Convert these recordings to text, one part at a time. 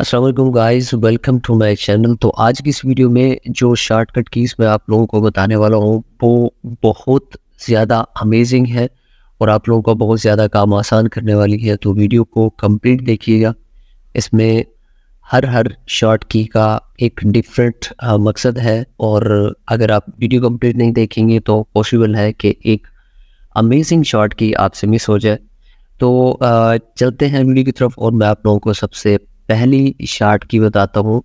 Aslam guys welcome to my channel तो आज की इस वीडियो में जो शॉर्टकट कीज़ मैं आप लोगों को बताने वाला हूँ वो बहुत ज़्यादा अमेजिंग है और आप लोगों का बहुत ज़्यादा काम आसान करने वाली है तो वीडियो को कंप्लीट देखिएगा इसमें हर हर शॉर्ट की का एक डिफरेंट मकसद है और अगर आप वीडियो कंप्लीट नहीं देखेंगे तो पॉसिबल है कि एक अमेजिंग शॉर्ट की आपसे मिस हो जाए तो चलते हैं वीडियो की तरफ और मैं आप लोगों को सबसे पहली शार्ट की बताता हूँ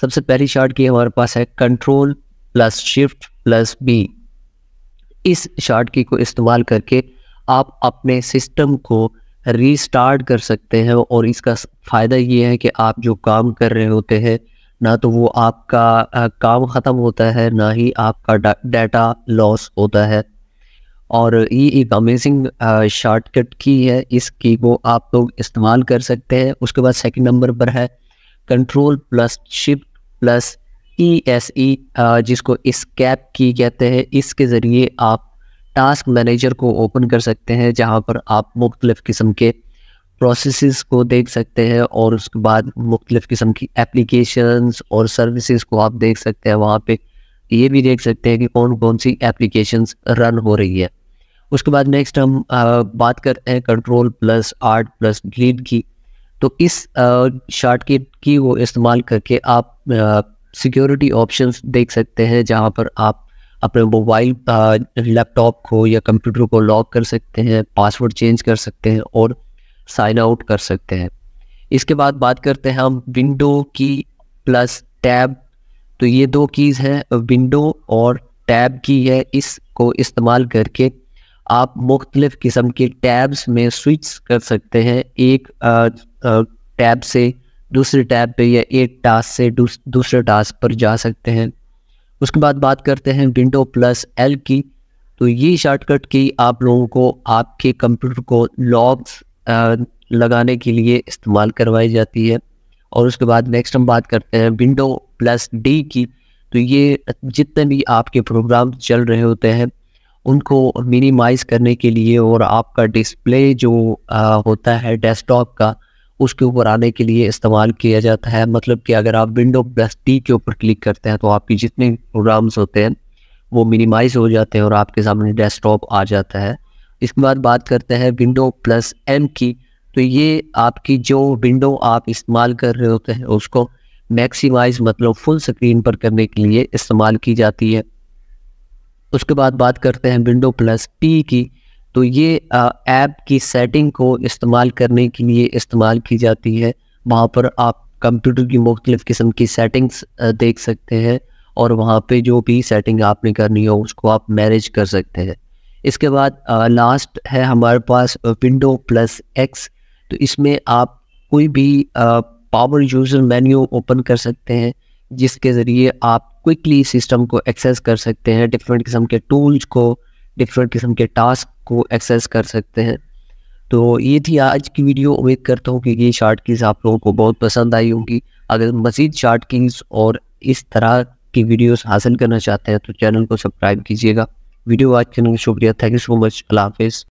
सबसे पहली शार्ट की हमारे पास है control plus shift plus B इस शार्ट की को इस्तेमाल करके आप अपने सिस्टम को रीस्टार्ट कर सकते हैं और इसका फ़ायदा ये है कि आप जो काम कर रहे होते हैं ना तो वो आपका काम ख़त्म होता है ना ही आपका डाटा लॉस होता है और ये एक अमेजिंग शॉर्टकट uh, की है इस की को आप लोग इस्तेमाल कर सकते हैं उसके बाद सेकंड नंबर पर है control plus shift plus E S E जिसको स्कैप की कहते हैं इसके ज़रिए आप टास्क मैनेजर को ओपन कर सकते हैं जहाँ पर आप मुख्तलिफ़ किस्म के प्रोसेस को देख सकते हैं और उसके बाद मुख्तलिफ़ किस्म की एप्लीकेशंस और सर्विसेज को आप देख सकते हैं वहाँ पे ये भी देख सकते हैं कि कौन कौन सी एप्लीकेशंस रन हो रही है उसके बाद नेक्स्ट हम आ, बात करते हैं control plus alt plus delete key तो इस शार्ट की वो इस्तेमाल करके आप सिक्योरिटी ऑप्शंस देख सकते हैं जहाँ पर आप अपने मोबाइल लैपटॉप को या कंप्यूटर को लॉक कर सकते हैं पासवर्ड चेंज कर सकते हैं और साइन आउट कर सकते हैं इसके बाद बात करते हैं हम विंडो की प्लस टैब तो ये दो कीज़ हैं विंडो और टैब की है इसको इस्तेमाल करके आप मुख्तलिफ किस्म के टैब्स में स्विच कर सकते हैं एक टैब से दूसरे टैब पे या एक टास्क से दूस, दूसरे टास्क पर जा सकते हैं उसके बाद बात करते हैं विंडो प्लस एल की तो ये शॉर्टकट की आप लोगों को आपके कंप्यूटर को लॉक्स लगाने के लिए इस्तेमाल करवाई जाती है और उसके बाद नेक्स्ट हम बात करते हैं विंडो प्लस डी की तो ये जितने भी आपके प्रोग्राम चल रहे होते हैं उनको मिनिमाइज करने के लिए और आपका डिस्प्ले जो आ, होता है डेस्कटॉप का उसके ऊपर आने के लिए इस्तेमाल किया जाता है मतलब कि अगर आप विंडो प्लस टी के ऊपर क्लिक करते हैं तो आपकी जितने प्रोग्राम्स होते हैं वो मिनिमाइज हो जाते हैं और आपके सामने डेस्कटॉप आ जाता है इसके बाद बात करते हैं विंडो प्लस एम की तो ये आपकी जो विंडो आप इस्तेमाल कर रहे होते हैं उसको मैक्सिमाइज मतलब फुल स्क्रीन पर करने के लिए इस्तेमाल की जाती है उसके बाद बात करते हैं विंडो प्लस पी की तो ये ऐप की सेटिंग को इस्तेमाल करने के लिए इस्तेमाल की जाती है वहाँ पर आप कंप्यूटर की मुख्तलिफ़ किस्म की सेटिंग्स देख सकते हैं और वहाँ पे जो भी सेटिंग आपने करनी हो उसको आप मैनेज कर सकते हैं इसके बाद लास्ट है हमारे पास विंडो प्लस एक्स तो इसमें आप कोई भी पावर यूज़र मेन्यू ओपन कर सकते हैं जिसके ज़रिए आप क्विकली सिस्टम को एक्सेस कर सकते हैं डिफरेंट किस्म के टूल्स को डिफरेंट किस्म के टास्क को एक्सेस कर सकते हैं तो ये थी आज की वीडियो उम्मीद करता हूँ कि ये शार्ट कीज आप लोगों को बहुत पसंद आई होंगी अगर मज़ीद शार्ट कीज और इस तरह की वीडियोस हासिल करना चाहते हैं तो चैनल को सब्सक्राइब कीजिएगा वीडियो वॉच करने का शुक्रिया थैंक यू सो मच अल्लाह हाफिज़